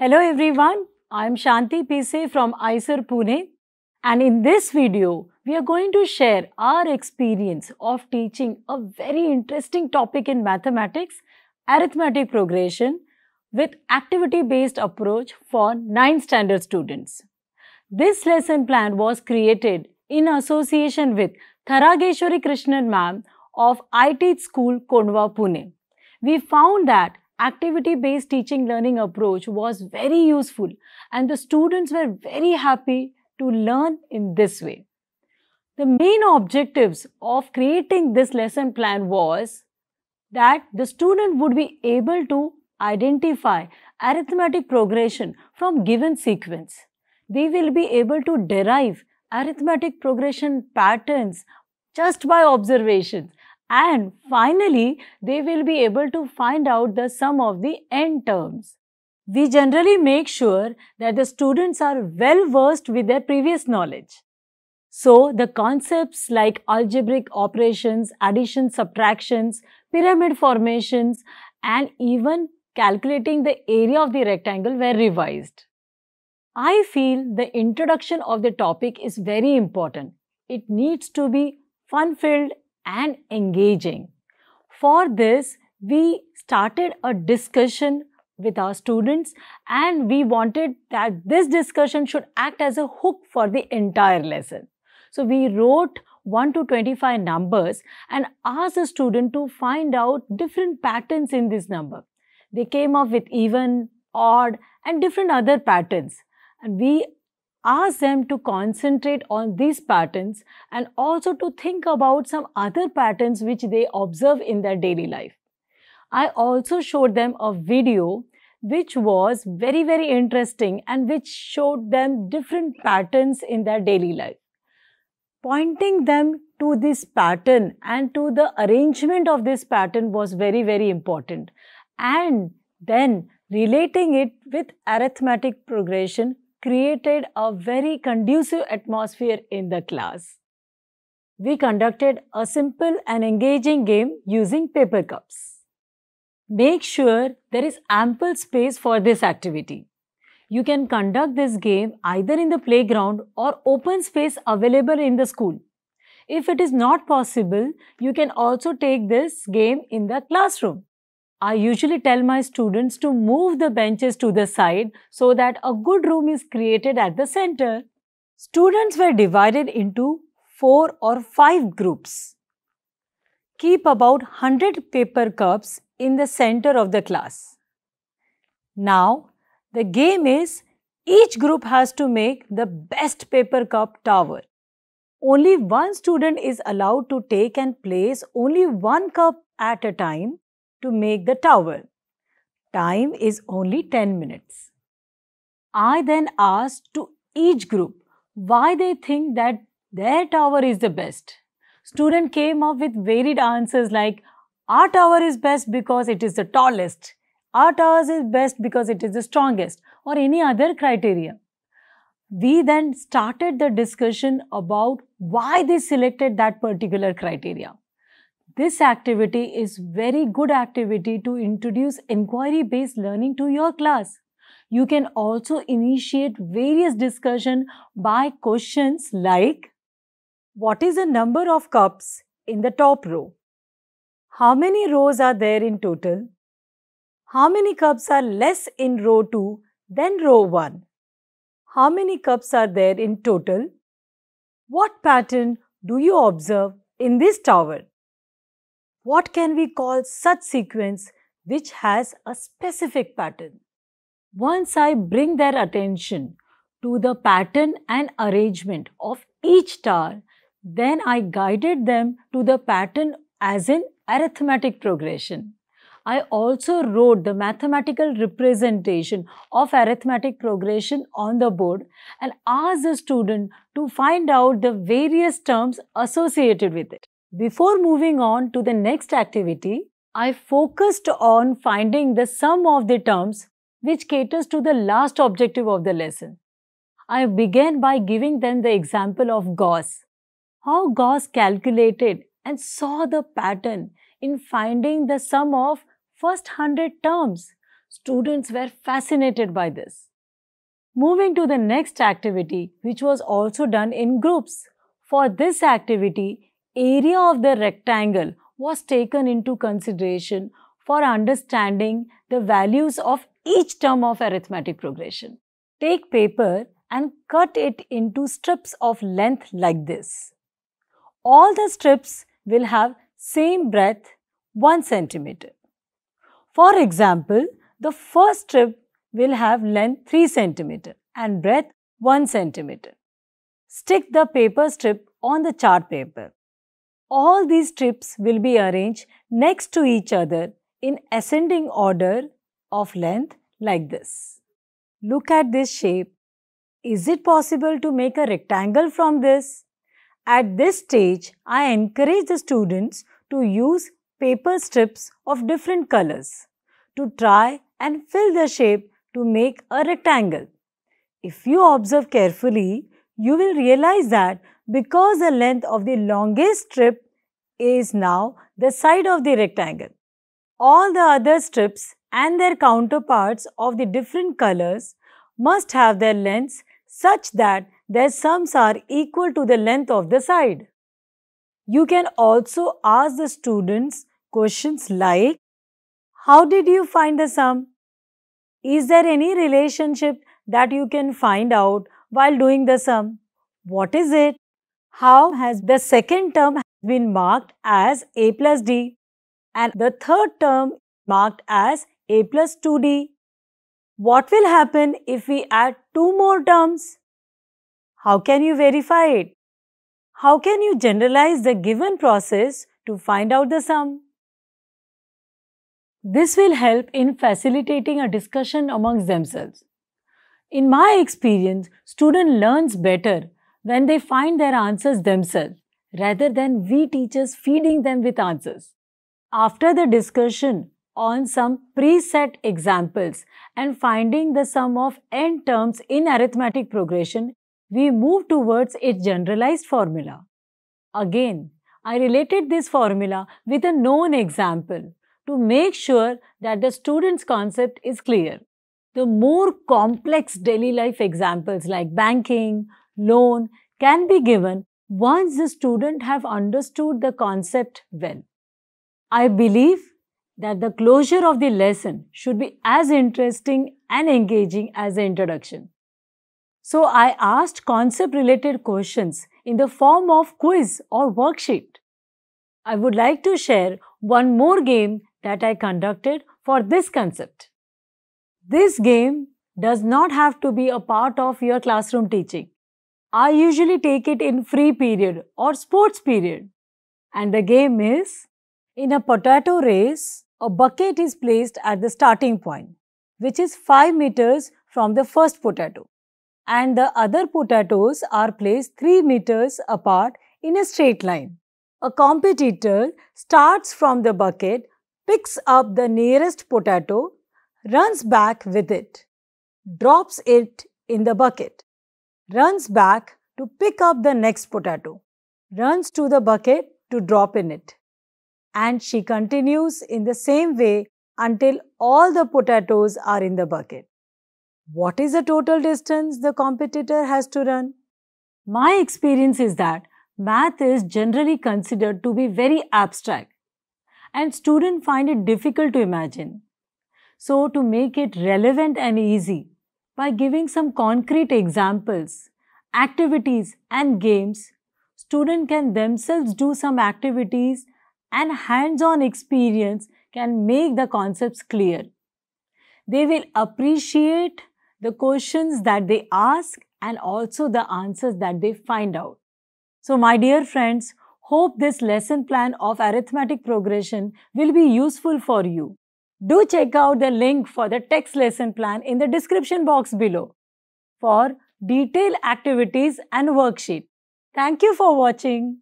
Hello everyone, I am Shanti Pise from Iser Pune and in this video, we are going to share our experience of teaching a very interesting topic in mathematics, arithmetic progression with activity-based approach for 9th standard students. This lesson plan was created in association with Tharageshwari Krishnan ma'am of I School, Kondwa, Pune. We found that activity-based teaching learning approach was very useful and the students were very happy to learn in this way. The main objectives of creating this lesson plan was that the student would be able to identify arithmetic progression from given sequence. They will be able to derive arithmetic progression patterns just by observations and finally, they will be able to find out the sum of the end terms. We generally make sure that the students are well versed with their previous knowledge. So, the concepts like algebraic operations, addition, subtractions, pyramid formations and even calculating the area of the rectangle were revised. I feel the introduction of the topic is very important. It needs to be fun-filled and engaging. For this, we started a discussion with our students and we wanted that this discussion should act as a hook for the entire lesson. So we wrote 1 to 25 numbers and asked the student to find out different patterns in this number. They came up with even, odd and different other patterns. And we ask them to concentrate on these patterns and also to think about some other patterns which they observe in their daily life. I also showed them a video which was very, very interesting and which showed them different patterns in their daily life. Pointing them to this pattern and to the arrangement of this pattern was very, very important. And then relating it with arithmetic progression created a very conducive atmosphere in the class. We conducted a simple and engaging game using paper cups. Make sure there is ample space for this activity. You can conduct this game either in the playground or open space available in the school. If it is not possible, you can also take this game in the classroom. I usually tell my students to move the benches to the side so that a good room is created at the center. Students were divided into 4 or 5 groups. Keep about 100 paper cups in the center of the class. Now, the game is each group has to make the best paper cup tower. Only one student is allowed to take and place only one cup at a time to make the towel. Time is only 10 minutes. I then asked to each group why they think that their tower is the best. Student came up with varied answers like our tower is best because it is the tallest, our tower is best because it is the strongest or any other criteria. We then started the discussion about why they selected that particular criteria. This activity is very good activity to introduce inquiry-based learning to your class. You can also initiate various discussion by questions like What is the number of cups in the top row? How many rows are there in total? How many cups are less in row 2 than row 1? How many cups are there in total? What pattern do you observe in this tower? what can we call such sequence which has a specific pattern? Once I bring their attention to the pattern and arrangement of each star, then I guided them to the pattern as in arithmetic progression. I also wrote the mathematical representation of arithmetic progression on the board and asked the student to find out the various terms associated with it. Before moving on to the next activity, I focused on finding the sum of the terms which caters to the last objective of the lesson. I began by giving them the example of Gauss. How Gauss calculated and saw the pattern in finding the sum of first 100 terms. Students were fascinated by this. Moving to the next activity, which was also done in groups. For this activity, area of the rectangle was taken into consideration for understanding the values of each term of arithmetic progression. Take paper and cut it into strips of length like this. All the strips will have same breadth 1 centimeter. For example, the first strip will have length 3 centimeter and breadth 1 centimeter. Stick the paper strip on the chart paper. All these trips will be arranged next to each other in ascending order of length like this. Look at this shape. Is it possible to make a rectangle from this? At this stage, I encourage the students to use paper strips of different colors to try and fill the shape to make a rectangle. If you observe carefully, you will realize that because the length of the longest strip is now the side of the rectangle. All the other strips and their counterparts of the different colors must have their lengths such that their sums are equal to the length of the side. You can also ask the students questions like, how did you find the sum? Is there any relationship that you can find out while doing the sum? What is it? how has the second term been marked as a plus d and the third term marked as a plus 2d. What will happen if we add two more terms? How can you verify it? How can you generalize the given process to find out the sum? This will help in facilitating a discussion amongst themselves. In my experience, student learns better when they find their answers themselves rather than we teachers feeding them with answers. After the discussion on some preset examples and finding the sum of n terms in arithmetic progression, we move towards its generalized formula. Again, I related this formula with a known example to make sure that the student's concept is clear. The more complex daily life examples like banking, loan can be given once the student have understood the concept well. I believe that the closure of the lesson should be as interesting and engaging as the introduction. So I asked concept related questions in the form of quiz or worksheet. I would like to share one more game that I conducted for this concept. This game does not have to be a part of your classroom teaching. I usually take it in free period or sports period. And the game is, in a potato race, a bucket is placed at the starting point, which is 5 meters from the first potato. And the other potatoes are placed 3 meters apart in a straight line. A competitor starts from the bucket, picks up the nearest potato, runs back with it, drops it in the bucket runs back to pick up the next potato, runs to the bucket to drop in it. And she continues in the same way until all the potatoes are in the bucket. What is the total distance the competitor has to run? My experience is that math is generally considered to be very abstract and students find it difficult to imagine. So to make it relevant and easy, by giving some concrete examples, activities and games, students can themselves do some activities and hands-on experience can make the concepts clear. They will appreciate the questions that they ask and also the answers that they find out. So my dear friends, hope this lesson plan of arithmetic progression will be useful for you. Do check out the link for the text lesson plan in the description box below for detailed activities and worksheet. Thank you for watching.